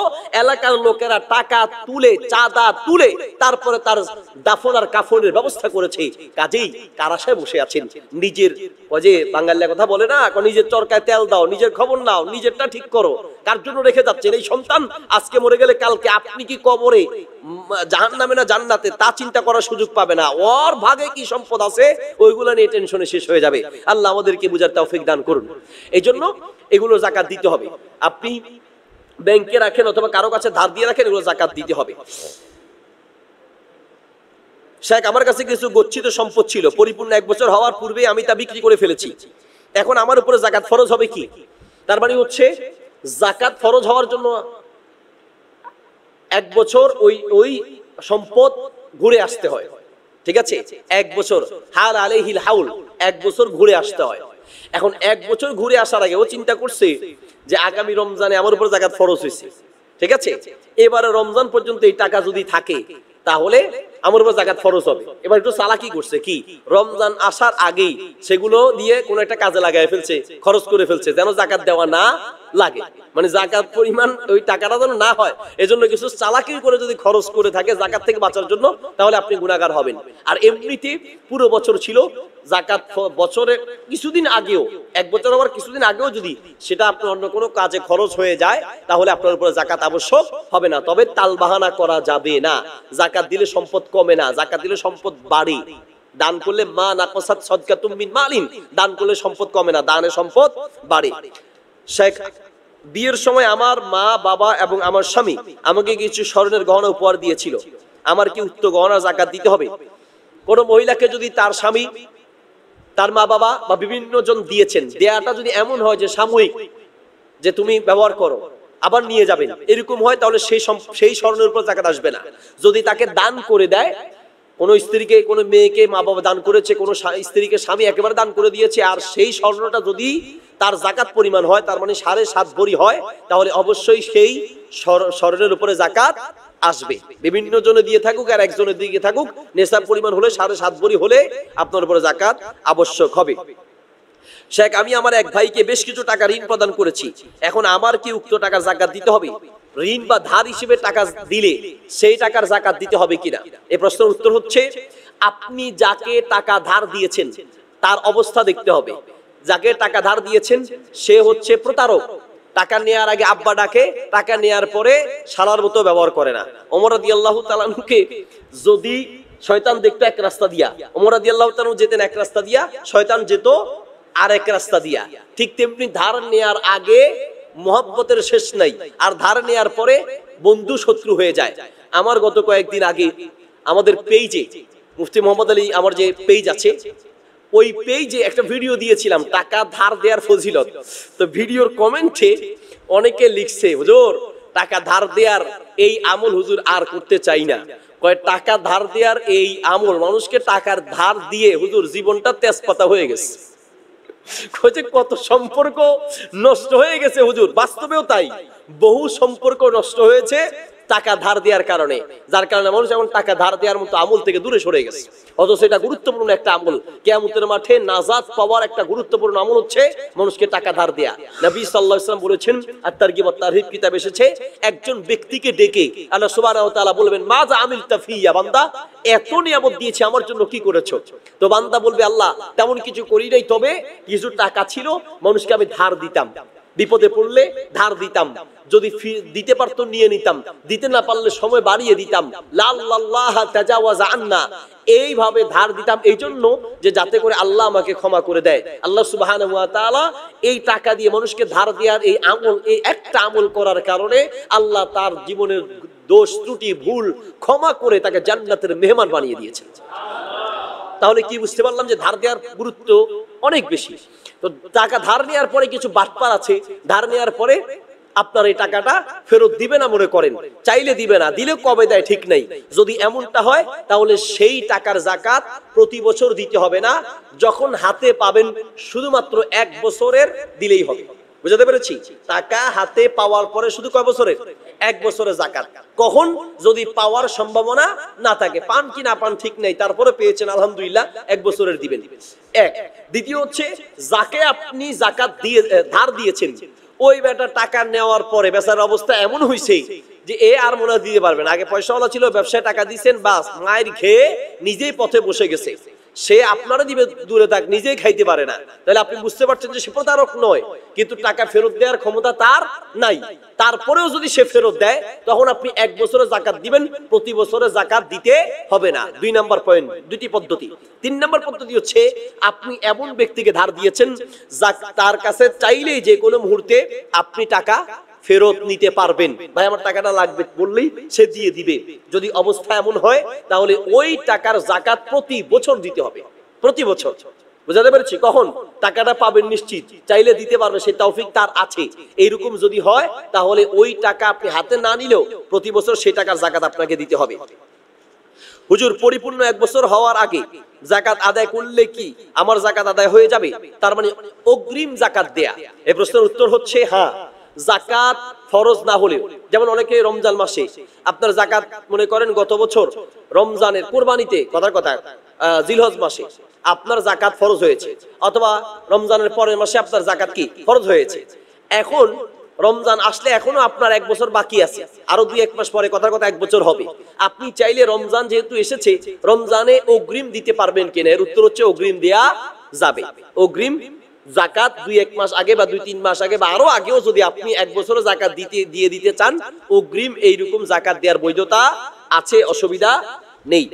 এলাকার লোকেরা টাকা তুলে চাঁদা তুলে তারপরে তার দাফন আর কাফনের ব্যবস্থা করেছে কাজেই কারাশায় বসে আছেন নিজের ওই যে বাঙালিরা কথা বলে না নিজের চরকায় তেল দাও নিজের খবর নাও নিজেরটা ঠিক করো কার জন্য রেখে যাচ্ছেন এই সন্তান আজকে মরে গেলে কালকে আপনি কি কবরে জাহান নামে না জান্নাতে তা চিন্তা করার সুযোগ পাবে না ওর ভাগে কি সম্পদ আছে ওইগুলো নিয়ে টেনশনে শেষ হয়ে যাবে আল্লাহ আমাদেরকে বুঝার তাও ফিক দান করুন এই জন্য এগুলো জাকাত দিতে হবে আপনি ব্যাংকে রাখেন অথবা কারো কাছে ধার দিয়ে রাখেন এগুলো জাকাত দিতে হবে শেখ আমার কাছে কিছু গচ্ছিত সম্পদ ছিল পরিপূর্ণ এক বছর হওয়ার পূর্বে আমি তা বিক্রি করে ফেলেছি এখন আমার উপরে জাকাত ফরজ হবে কি তার মানে হচ্ছে জাকাত ফরজ হওয়ার জন্য এক বছর ওই ওই সম্পদ ঘুরে আসতে হয় ঠিক আছে এক বছর হাল আলে হিল হাউল এক বছর ঘুরে আসতে হয় এখন এক বছর ঘুরে আসার আগে ও চিন্তা করছে যে আগামী রমজানে আমার উপর জাকাত ফরজ হয়েছে ঠিক আছে এবারে রমজান পর্যন্ত এই টাকা যদি থাকে তাহলে আমার উপর জাকাত ফরজ হবে এবার একটু চালাকি করছে কি রমজান আসার আগেই সেগুলো দিয়ে কোন একটা কাজে লাগাই ফেলছে খরচ করে ফেলছে যেন জাকাত দেওয়া না লাগে মানে জাকাত পরিমাণ ওই টাকাটা যেন না হয় এজন্য কিছু চালাকি করে যদি খরচ করে থাকে জাকাত থেকে বাঁচার জন্য তাহলে আপনি গুণাগার হবেন আর এমনিতে পুরো বছর ছিল জাকাত বছরে কিছুদিন আগেও এক বছর আবার কিছুদিন আগেও যদি সেটা আপনার অন্য কোনো কাজে খরচ হয়ে যায় তাহলে আপনার উপরে জাকাত আবশ্যক হবে না তবে তালবাহানা করা যাবে না জাকাত দিলে সম্পদ কমে না জাকাত দিলে সম্পদ বাড়ে দান করলে মা নাকসাত সদকা তুমি মালিন দান করলে সম্পদ কমে না দানে সম্পদ বাড়ে শেখ বিয়ের সময় আমার মা বাবা এবং আমার স্বামী আমাকে কিছু স্বর্ণের গহনা উপহার দিয়েছিল আমার কি উত্তর গহনা জাকাত দিতে হবে কোন মহিলাকে যদি তার স্বামী তার মা বাবা বা বিভিন্ন জন দিয়েছেন দেয়াটা যদি এমন হয় যে সাময়িক যে তুমি ব্যবহার করো আবার নিয়ে যাবেন এরকম হয় তাহলে সেই সেই স্বর্ণের উপর জাকাত আসবে না যদি তাকে দান করে দেয় কোনো স্ত্রীকে কোনো মেয়েকে মা বাবা দান করেছে কোনো স্ত্রীকে স্বামী একেবারে দান করে দিয়েছে আর সেই স্বর্ণটা যদি তার জাকাত পরিমাণ হয় তার মানে সাড়ে সাত ভরি হয় তাহলে অবশ্যই সেই স্বর্ণের উপরে জাকাত আসবে বিভিন্ন জনে দিয়ে থাকুক আর একজনের দিকে থাকুক নেশার পরিমাণ হলে সাড়ে সাত ভরি হলে আপনার উপরে জাকাত আবশ্যক হবে শেখ আমি আমার এক ভাইকে বেশ কিছু টাকা ঋণ প্রদান করেছি এখন আমার কি উক্ত টাকার জাকাত দিতে হবে ঋণ বা ধার হিসেবে টাকা দিলে সেই টাকার জাকাত দিতে হবে কিনা এ প্রশ্নের উত্তর হচ্ছে আপনি যাকে টাকা ধার দিয়েছেন তার অবস্থা দেখতে হবে যাকে টাকা ধার দিয়েছেন সে হচ্ছে প্রতারক টাকা নেয়ার আগে আব্বা ডাকে টাকা নেয়ার পরে সালার মতো ব্যবহার করে না অমরাদি আদি আল্লাহ তালানুকে যদি শয়তান দেখতো এক রাস্তা দিয়া অমরাদি আদি আল্লাহ তালু যেতেন এক রাস্তা দিয়া শয়তান যেত আরেক রাস্তা দিয়া ঠিক তেমনি ধার নেয়ার আগে মহাব্বতের শেষ নাই আর ধার নেয়ার পরে বন্ধু শত্রু হয়ে যায় আমার গত কয়েকদিন আগে আমাদের পেইজে মুফতি মোহাম্মদ আলী আমার যে পেজ আছে ওই পেজে একটা ভিডিও দিয়েছিলাম টাকা ধার দেওয়ার ফজিলত তো ভিডিওর কমেন্টে অনেকে লিখছে হুজুর টাকা ধার দেওয়ার এই আমল হুজুর আর করতে চাই না কয় টাকা ধার দেওয়ার এই আমল মানুষকে টাকার ধার দিয়ে হুজুর জীবনটা তেজপাতা হয়ে গেছে খোঁজে কত সম্পর্ক নষ্ট হয়ে গেছে হুজুর বাস্তবেও তাই বহু সম্পর্ক নষ্ট হয়েছে টাকা ধার দেওয়ার কারণে যার কারণে মানুষ এখন টাকা ধার দেওয়ার মতো আমল থেকে দূরে সরে গেছে অথচ এটা গুরুত্বপূর্ণ একটা আমল কেমতের মাঠে নাজাদ পাওয়ার একটা গুরুত্বপূর্ণ আমল হচ্ছে মানুষকে টাকা ধার দেয়া নবী সাল্লাহ ইসলাম বলেছেন আর তার গিবত তারহিব কিতাব এসেছে একজন ব্যক্তিকে ডেকে আল্লাহ সুবাহ বলবেন মা যা আমিল তাফিয়া বান্দা এত নিয়ামত দিয়েছে আমার জন্য কি করেছ তো বান্দা বলবে আল্লাহ তেমন কিছু করি নাই তবে কিছু টাকা ছিল মানুষকে আমি ধার দিতাম বিপদে পড়লে ধার দিতাম যদি দিতে পারতো নিয়ে নিতাম দিতে না পারলে সময় বাড়িয়ে দিতাম আন্না এইভাবে ধার দিতাম এই জন্য যে যাতে করে আল্লাহ আমাকে ক্ষমা করে দেয় আল্লাহ সুবাহ এই টাকা দিয়ে মানুষকে ধার দেওয়ার এই আমল এই একটা আমল করার কারণে আল্লাহ তার জীবনের দোষ ত্রুটি ভুল ক্ষমা করে তাকে জান্নাতের মেহমান বানিয়ে দিয়েছেন তাহলে কি বুঝতে পারলাম যে ধার দেওয়ার গুরুত্ব অনেক বেশি তো টাকা ধার নেওয়ার পরে কিছু বাটপার আছে ধার নেওয়ার পরে আপনার এই টাকাটা ফেরত দিবে না মনে করেন চাইলে দিবে না দিলে কবে দেয় ঠিক নাই যদি এমনটা হয় তাহলে সেই টাকার জাকাত প্রতি বছর দিতে হবে না যখন হাতে পাবেন শুধুমাত্র এক বছরের দিলেই হবে বুঝাতে পেরেছি টাকা হাতে পাওয়ার পরে শুধু কয় বছরের এক বছরে জাকাত কখন যদি পাওয়ার সম্ভাবনা না থাকে পান কি না পান ঠিক নেই তারপরে পেয়েছেন আলহামদুলিল্লাহ এক বছরের দিবেন এক দ্বিতীয় হচ্ছে যাকে আপনি জাকাত দিয়ে ধার দিয়েছেন ওই বেটা টাকা নেওয়ার পরে বেচার অবস্থা এমন হয়েছে যে এ আর মনে দিতে পারবেন আগে পয়সাওয়ালা ছিল ব্যবসায় টাকা দিয়েছেন বাস মায়ের খেয়ে নিজেই পথে বসে গেছে সে আপনারা দিবে দূরে থাক নিজেই খাইতে পারে না তাহলে আপনি বুঝতে পারছেন যে সে প্রতারক নয় কিন্তু টাকা ফেরত দেওয়ার ক্ষমতা তার নাই তারপরেও যদি সে ফেরত দেয় তখন আপনি এক বছরে জাকাত দিবেন প্রতি বছরে জাকাত দিতে হবে না দুই নাম্বার পয়েন্ট দুটি পদ্ধতি তিন নাম্বার পদ্ধতি হচ্ছে আপনি এমন ব্যক্তিকে ধার দিয়েছেন যা তার কাছে চাইলেই যে কোনো মুহূর্তে আপনি টাকা ফেরত নিতে পারবেন ভাই আমার টাকাটা লাগবে বললেই সে দিয়ে দিবে যদি অবস্থা এমন হয় তাহলে ওই টাকার জাকাত প্রতি বছর দিতে হবে প্রতি বছর বুঝাতে পেরেছি কখন টাকাটা পাবেন নিশ্চিত চাইলে দিতে পারবে সেই তৌফিক তার আছে এইরকম যদি হয় তাহলে ওই টাকা আপনি হাতে না নিলেও প্রতি বছর সেই টাকার জাকাত আপনাকে দিতে হবে হুজুর পরিপূর্ণ এক বছর হওয়ার আগে জাকাত আদায় করলে কি আমার জাকাত আদায় হয়ে যাবে তার মানে অগ্রিম জাকাত দেয়া এই প্রশ্নের উত্তর হচ্ছে হ্যাঁ জাকাত ফরজ না হলেও যেমন অনেকে রমজান মাসে আপনার জাকাত মনে করেন গত বছর রমজানের কোরবানিতে কথার কথা জিলহজ মাসে আপনার জাকাত ফরজ হয়েছে অথবা রমজানের পরের মাসে আপনার জাকাত কি ফরজ হয়েছে এখন রমজান আসলে এখনো আপনার এক বছর বাকি আছে আরো দুই এক মাস পরে কথার কথা এক বছর হবে আপনি চাইলে রমজান যেহেতু এসেছে রমজানে অগ্রিম দিতে পারবেন কিনা এর উত্তর হচ্ছে অগ্রিম দেয়া যাবে অগ্রিম জাকাত দুই এক মাস আগে বা দুই তিন মাস আগে বা আরো আগেও যদি আপনি এক বছরে জাকাত দিতে দিয়ে দিতে চান অগ্রিম এইরকম জাকাত দেওয়ার বৈধতা আছে অসুবিধা নেই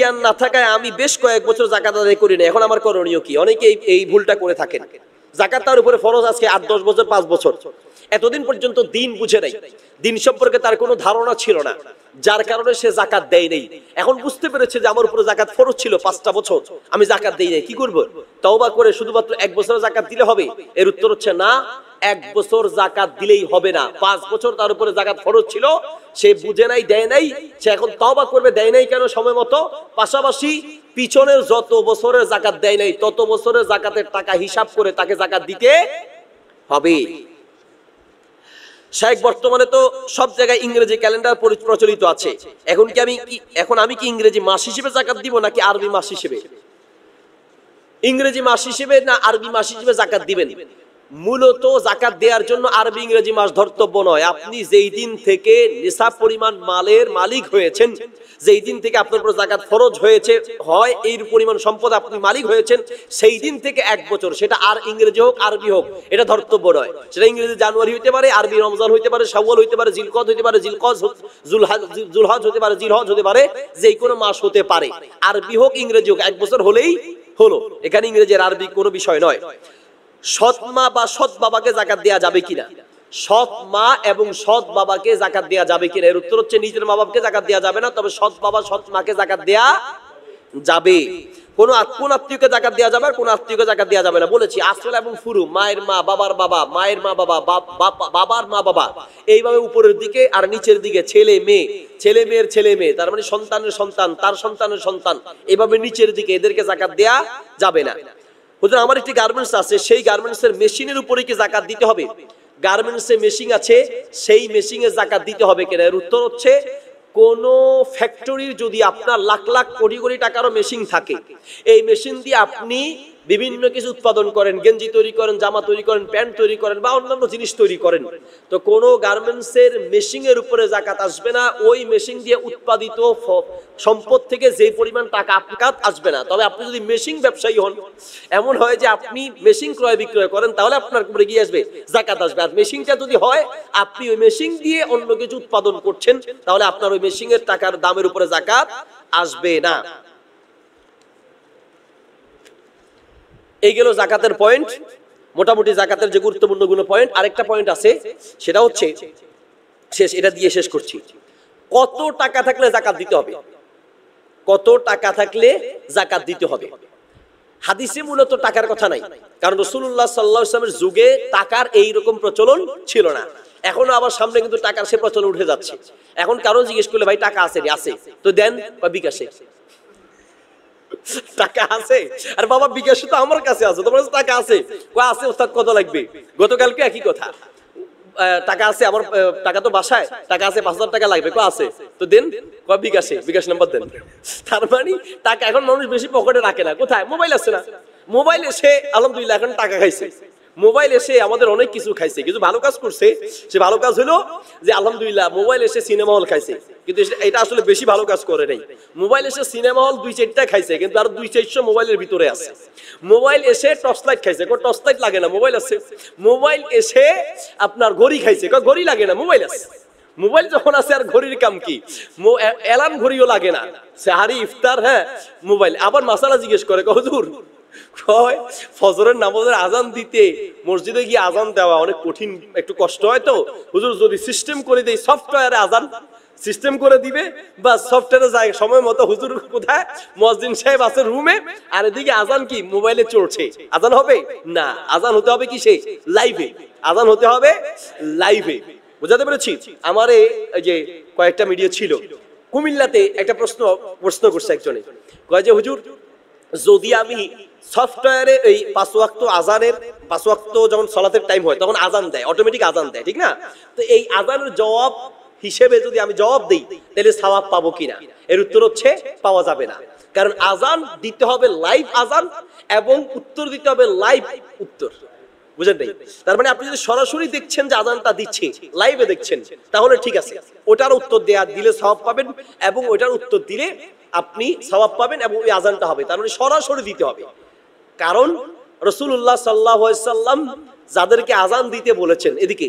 জ্ঞান না থাকায় আমি বেশ কয়েক বছর জাকাত আদায় করি এখন আমার করণীয় কি এই ভুলটা করে জাকাত তার উপরে ফরজ আজকে আট দশ বছর পাঁচ বছর এতদিন পর্যন্ত দিন বুঝে নাই দিন সম্পর্কে তার কোনো ধারণা ছিল না যার কারণে সে জাকাত দেয় নেই এখন বুঝতে পেরেছে যে আমার উপরে জাকাত ফরজ ছিল পাঁচটা বছর আমি জাকাত দেই নাই কি করব তওবা করে শুধুমাত্র এক বছর জাকাত দিলে হবে এর উত্তর হচ্ছে না এক বছর জাকাত দিলেই হবে না পাঁচ বছর তার উপরে জাকাত ফরজ ছিল সে বুঝে নাই দেয় নাই সে এখন তওবা করবে দেয় নাই কেন সময় মতো পাশাপাশি পিছনের যত বছরের জাকাত দেয় নাই তত বছরের জাকাতের টাকা হিসাব করে তাকে জাকাত দিতে হবে শেখ বর্তমানে তো সব জায়গায় ইংরেজি ক্যালেন্ডার প্রচলিত আছে এখন কি আমি কি এখন আমি কি ইংরেজি মাস হিসেবে জাকাত দিব নাকি আরবি মাস হিসেবে ইংরেজি মাস হিসেবে না আরবি মাস হিসেবে জাকাত দিবেন মূলত জাকাত দেওয়ার জন্য আরবি ইংরেজি মাস ধর্তব্য নয় আপনি যেই দিন থেকে নিসাব পরিমাণ মালের মালিক হয়েছেন যেই দিন থেকে আপনার উপর জাকাত ফরজ হয়েছে হয় এই পরিমাণ সম্পদ আপনি মালিক হয়েছেন সেই দিন থেকে এক বছর সেটা আর ইংরেজি হোক আরবি হোক এটা ধর্তব্য নয় সেটা ইংরেজি জানুয়ারি হইতে পারে আরবি রমজান হইতে পারে সাউল হইতে পারে জিলকজ হইতে পারে জিলকজ জুলহজ হতে পারে জিলহজ হতে পারে যেই কোনো মাস হতে পারে আরবি হোক ইংরেজি হোক এক বছর হলেই হলো এখানে ইংরেজি আরবি কোনো বিষয় নয় সৎ মা বা সৎ বাবাকে জাকাত দেয়া যাবে কিনা সৎ মা এবং সৎ বাবাকে জাকাত দেয়া যাবে কিনা এর উত্তর হচ্ছে নিজের মা বাবাকে জাকাত দেয়া যাবে না তবে সৎ বাবা সৎ মাকে জাকাত দেয়া যাবে কোন কোন আত্মীয়কে জাকাত দেওয়া যাবে আর কোন আত্মীয়কে জাকাত দেওয়া যাবে না বলেছি আসল এবং ফুরু মায়ের মা বাবার বাবা মায়ের মা বাবা বাবার মা বাবা এইভাবে উপরের দিকে আর নিচের দিকে ছেলে মেয়ে ছেলে মেয়ের ছেলে মেয়ে তার মানে সন্তানের সন্তান তার সন্তানের সন্তান এভাবে নিচের দিকে এদেরকে জাকাত দেয়া যাবে না হুজুর আমার একটি গার্মেন্টস আছে সেই গার্মেন্টসের মেশিনের উপরে কি জাকাত দিতে হবে গার্মেন্টসে মেশিন আছে সেই মেশিনে জাকাত দিতে হবে কেন এর উত্তর হচ্ছে কোন ফ্যাক্টরির যদি আপনার লাখ লাখ কোটি কোটি টাকারও মেশিন থাকে এই মেশিন দিয়ে আপনি বিভিন্ন কিছু উৎপাদন করেন গেঞ্জি তৈরি করেন জামা তৈরি করেন প্যান্ট তৈরি করেন বা অন্যান্য জিনিস তৈরি করেন তো কোনো গার্মেন্টসের মেশিনের উপরে জাকাত আসবে না ওই মেশিন দিয়ে উৎপাদিত সম্পদ থেকে যে পরিমাণ টাকা আপকাত আসবে না তবে আপনি যদি মেশিন ব্যবসায়ী হন এমন হয় যে আপনি মেশিন ক্রয় বিক্রয় করেন তাহলে আপনার উপরে গিয়ে আসবে জাকাত আসবে আর মেশিনটা যদি হয় আপনি ওই মেশিন দিয়ে অন্য কিছু উৎপাদন করছেন তাহলে আপনার ওই মেশিনের টাকার দামের উপরে জাকাত আসবে না এই গেল জাকাতের পয়েন্ট মোটামুটি জাকাতের যে গুরুত্বপূর্ণগুলো পয়েন্ট আরেকটা পয়েন্ট আছে সেটা হচ্ছে শেষ এটা দিয়ে শেষ করছি কত টাকা থাকলে জাকাত দিতে হবে কত টাকা থাকলে জাকাত দিতে হবে হাদিসে মূলত টাকার কথা নাই কারণ রসুল্লাহ সাল্লা ইসলামের যুগে টাকার এই রকম প্রচলন ছিল না এখন আবার সামনে কিন্তু টাকার সে প্রচলন উঠে যাচ্ছে এখন কারো জিজ্ঞেস করলে ভাই টাকা আছে আছে তো দেন বা বিকাশে টাকা আছে আর বাবা বিকাশ তো আমার কাছে আছে তোমার কাছে টাকা আছে কয় আছে ওস্তাদ কত লাগবে গতকালকে একই কথা টাকা আছে আমার টাকা তো বাসায় টাকা আছে পাঁচ হাজার টাকা লাগবে কো আছে তো দেন ক বিকাশে বিকাশ নাম্বার দেন তার মানে টাকা এখন মানুষ বেশি পকেটে রাখে না কোথায় মোবাইল আছে না মোবাইলে সে আলহামদুলিল্লাহ এখন টাকা খাইছে মোবাইল এসে আমাদের অনেক কিছু খাইছে কিছু ভালো কাজ করছে সে ভালো কাজ হলো যে আলহামদুলিল্লাহ মোবাইল এসে সিনেমা হল খাইছে কিন্তু এটা আসলে বেশি ভালো কাজ করে নাই মোবাইল এসে সিনেমা হল দুই চারটা খাইছে কিন্তু আর দুই চারশো মোবাইলের ভিতরে আছে মোবাইল এসে টর্চ লাইট খাইছে কোনো টর্চ লাইট লাগে না মোবাইল আছে মোবাইল এসে আপনার ঘড়ি খাইছে ঘড়ি লাগে না মোবাইল আছে মোবাইল যখন আছে আর ঘড়ির কাম কি অ্যালার্ম ঘড়িও লাগে না সাহারি ইফতার হ্যাঁ মোবাইল আবার মাসালা জিজ্ঞেস করে হুজুর ফজরের নামাজের আজান দিতে মসজিদে গিয়ে আজান দেওয়া অনেক কঠিন একটু কষ্ট হয় তো হুজুর যদি সিস্টেম করে দেয় সফটওয়্যারে আজান সিস্টেম করে দিবে বা সফটওয়্যারে যায় সময় মতো হুজুর কোথায় মসজিদ সাহেব আছে রুমে আর এদিকে আজান কি মোবাইলে চলছে আজান হবে না আজান হতে হবে কি সে লাইভে আজান হতে হবে লাইভে বুঝাতে পেরেছি আমার এই যে কয়েকটা মিডিয়া ছিল কুমিল্লাতে একটা প্রশ্ন প্রশ্ন করছে একজনে কয় যে হুজুর যদি আমি সফটওয়্যারে এই পাঁচওয়াক্ত আজানের পাঁচওয়াক্ত যখন সলাতের টাইম হয় তখন আজান দেয় অটোমেটিক আজান দেয় ঠিক না তো এই আজানের জবাব হিসেবে যদি আমি জবাব দিই তাহলে সবাব পাবো কিনা এর উত্তর হচ্ছে পাওয়া যাবে না কারণ আজান দিতে হবে লাইভ আজান এবং উত্তর দিতে হবে লাইভ উত্তর বুঝেন নাই তার মানে আপনি যদি সরাসরি দেখছেন যে আজানটা দিচ্ছে লাইভে দেখছেন তাহলে ঠিক আছে ওটার উত্তর দেয়া দিলে স্বভাব পাবেন এবং ওটার উত্তর দিলে আপনি স্বভাব পাবেন এবং ওই আজানটা হবে তার মানে সরাসরি দিতে হবে কারণ রসুল্লাহ সাল্লাহ সাল্লাম যাদেরকে আজান দিতে বলেছেন এদিকে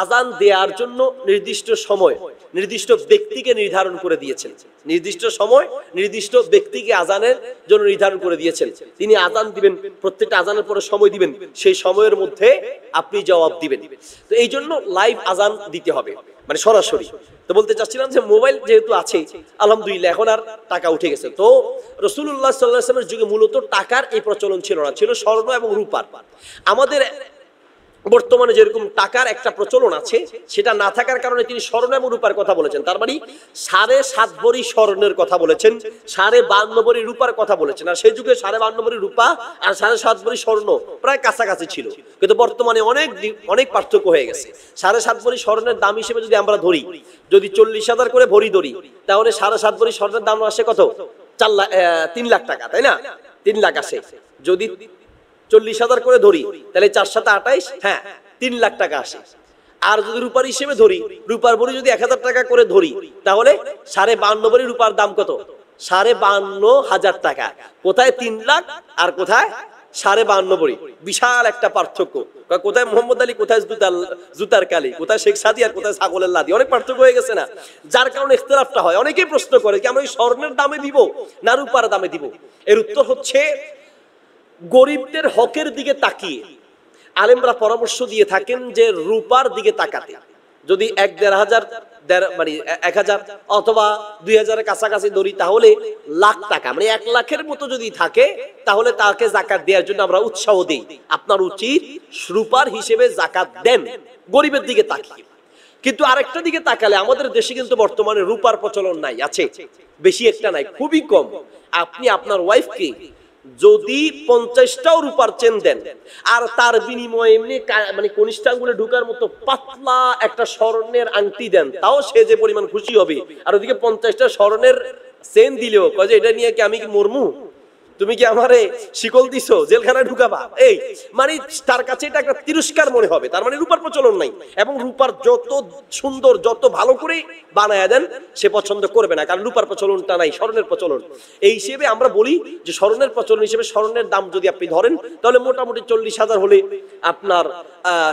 আজান দেওয়ার জন্য নির্দিষ্ট সময় নির্দিষ্ট ব্যক্তিকে নির্ধারণ করে দিয়েছেন নির্দিষ্ট সময় নির্দিষ্ট ব্যক্তিকে আজানের জন্য নির্ধারণ করে দিয়েছেন তিনি আজান দিবেন প্রত্যেকটা আজানের পরে সময় দিবেন সেই সময়ের মধ্যে আপনি জবাব দিবেন তো এই জন্য লাইভ আজান দিতে হবে মানে সরাসরি তো বলতে চাচ্ছিলাম যে মোবাইল যেহেতু আছে আলহামদুলিল্লাহ এখন আর টাকা উঠে গেছে তো রসুল্লাহ সাল্লাহ যুগে মূলত টাকার এই প্রচলন ছিল না ছিল স্বর্ণ এবং রূপার আমাদের বর্তমানে যেরকম টাকার একটা প্রচলন আছে সেটা না থাকার কারণে তিনি স্বর্ণ এবং রূপার কথা বলেছেন তার মানে সাড়ে সাত ভরি স্বর্ণের কথা বলেছেন সাড়ে বান্ন রূপার কথা বলেছেন আর সেই যুগে সাড়ে বান্ন রূপা আর সাড়ে সাত ভরি স্বর্ণ প্রায় কাছাকাছি ছিল কিন্তু বর্তমানে অনেক অনেক পার্থক্য হয়ে গেছে সাড়ে সাত ভরি স্বর্ণের দাম হিসেবে যদি আমরা ধরি যদি চল্লিশ হাজার করে ভরি ধরি তাহলে সাড়ে সাত ভরি স্বর্ণের দাম আসে কত চার লাখ তিন লাখ টাকা তাই না তিন লাখ আসে যদি চল্লিশ হাজার করে ধরি তাহলে চার সাথে আঠাইশ হ্যাঁ তিন লাখ টাকা আসে আর যদি রূপার হিসেবে ধরি রূপার বড়ি যদি এক হাজার টাকা করে ধরি তাহলে সাড়ে বান্ন বড়ি রূপার দাম কত সাড়ে বান্ন হাজার টাকা কোথায় তিন লাখ আর কোথায় সাড়ে বান্ন বড়ি বিশাল একটা পার্থক্য কোথায় মোহাম্মদ আলী কোথায় জুতার জুতার কালি কোথায় শেখ সাদি আর কোথায় ছাগলের লাদি অনেক পার্থক্য হয়ে গেছে না যার কারণে ইখতলাফটা হয় অনেকেই প্রশ্ন করে কি আমরা এই স্বর্ণের দামে দিব না রূপার দামে দিব এর উত্তর হচ্ছে গরিবদের হকের দিকে তাকিয়ে আলেমরা পরামর্শ দিয়ে থাকেন যে রূপার দিকে তাকাতে যদি এক দেড় হাজার মানে এক হাজার অথবা দুই হাজারের কাছাকাছি ধরি তাহলে লাখ টাকা মানে এক লাখের মতো যদি থাকে তাহলে তাকে জাকাত দেওয়ার জন্য আমরা উৎসাহ দিই আপনার উচিত রূপার হিসেবে জাকাত দেন গরিবের দিকে তাকিয়ে কিন্তু আরেকটা দিকে তাকালে আমাদের দেশে কিন্তু বর্তমানে রূপার প্রচলন নাই আছে বেশি একটা নাই খুবই কম আপনি আপনার ওয়াইফকে যদি পঞ্চাশটাও রূপার চেন দেন আর তার বিনিময়ে এমনি মানে কনিষ্ঠাঙ্গুলে ঢুকার মতো পাতলা একটা স্বর্ণের আংটি দেন তাও সে যে পরিমাণ খুশি হবে আর ওদিকে পঞ্চাশটা স্বর্ণের চেন দিলেও কয়ে এটা নিয়ে কি আমি কি মরমু তুমি কি আমারে শিকল দিছো জেলখানায় ঢুকাবা এই মানে তার কাছে এটা একটা তিরস্কার মনে হবে তার মানে রূপার প্রচলন নাই এবং রূপার যত সুন্দর যত ভালো করে বানায় দেন সে পছন্দ করবে না কারণ রূপার প্রচলনটা নাই স্মরণের প্রচলন এই হিসেবে আমরা বলি যে স্মরণের প্রচলন হিসেবে স্মরণের দাম যদি আপনি ধরেন তাহলে মোটামুটি চল্লিশ হাজার হলে আপনার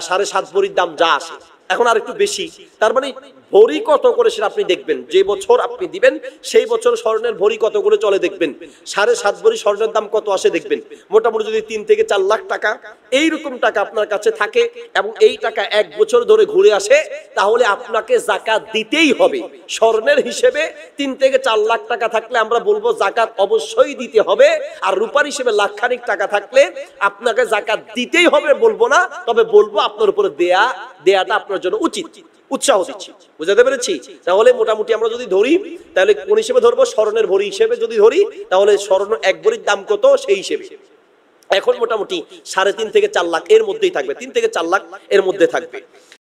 সাড়ে সাত ভরির দাম যা আসে এখন আর একটু বেশি তার মানে ভরি কত করে সেটা আপনি দেখবেন যে বছর আপনি দিবেন সেই বছর স্বর্ণের ভরি কত করে চলে দেখবেন সাড়ে সাত ভরি স্বর্ণের দাম কত আসে দেখবেন মোটামুটি যদি তিন থেকে চার লাখ টাকা এইরকম টাকা আপনার কাছে থাকে এবং এই টাকা এক বছর ধরে ঘুরে আসে তাহলে আপনাকে জাকাত দিতেই হবে স্বর্ণের হিসেবে তিন থেকে চার লাখ টাকা থাকলে আমরা বলবো জাকাত অবশ্যই দিতে হবে আর রূপার হিসেবে লাখখানিক টাকা থাকলে আপনাকে জাকাত দিতেই হবে বলবো না তবে বলবো আপনার উপরে দেয়া দেয়াটা আপনার জন্য উচিত উৎসাহ দিচ্ছি বুঝাতে পেরেছি তাহলে মোটামুটি আমরা যদি ধরি তাহলে কোন হিসেবে ধরবো স্মরণের ভরি হিসেবে যদি ধরি তাহলে স্মরণ এক ভরির দাম কত সেই হিসেবে এখন মোটামুটি সাড়ে তিন থেকে চার লাখ এর মধ্যেই থাকবে তিন থেকে চার লাখ এর মধ্যে থাকবে